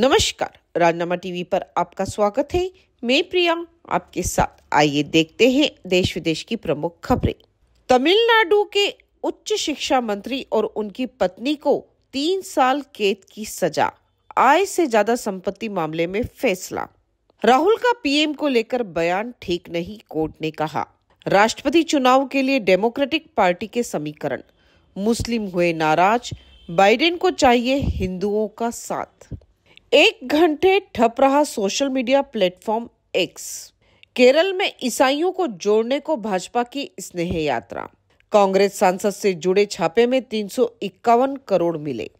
नमस्कार राजनामा टीवी पर आपका स्वागत है मैं प्रिया आपके साथ आइए देखते हैं देश विदेश की प्रमुख खबरें तमिलनाडु के उच्च शिक्षा मंत्री और उनकी पत्नी को तीन साल कैद की सजा आय से ज्यादा संपत्ति मामले में फैसला राहुल का पीएम को लेकर बयान ठीक नहीं कोर्ट ने कहा राष्ट्रपति चुनाव के लिए डेमोक्रेटिक पार्टी के समीकरण मुस्लिम हुए नाराज बाइडेन को चाहिए हिंदुओं का साथ एक घंटे ठप रहा social media platform X Kerala में ईसाइयों को जोड़ने को भाजपा की स्नेह यात्रा कांग्रेस सांसद से जुड़े छापे में तीन करोड़ मिले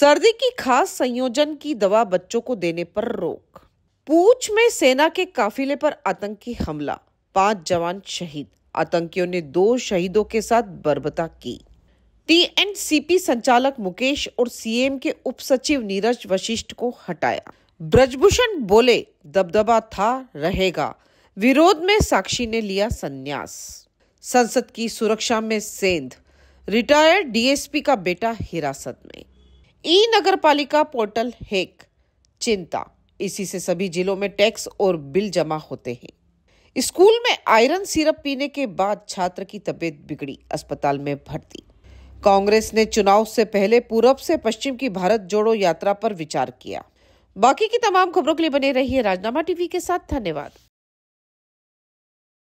सर्दी की खास संयोजन की दवा बच्चों को देने पर रोक पूछ में सेना के काफिले पर आतंकी हमला पांच जवान शहीद आतंकियों ने दो शहीदों के साथ बर्बता की टीएनसीपी संचालक मुकेश और सीएम के उप सचिव नीरज वशिष्ठ को हटाया ब्रजभूषण बोले दबदबा था रहेगा विरोध में साक्षी ने लिया संन्यास संसद की सुरक्षा में सेंध रिटायर्ड डीएसपी का बेटा हिरासत में ई नगर पालिका पोर्टल हेक चिंता इसी से सभी जिलों में टैक्स और बिल जमा होते हैं स्कूल में आयरन सिरप पीने के बाद छात्र की तबीयत बिगड़ी अस्पताल में भर्ती कांग्रेस ने चुनाव से पहले पूरब से पश्चिम की भारत जोड़ो यात्रा पर विचार किया बाकी की तमाम खबरों के लिए बने रहिए राजनामा टीवी के साथ धन्यवाद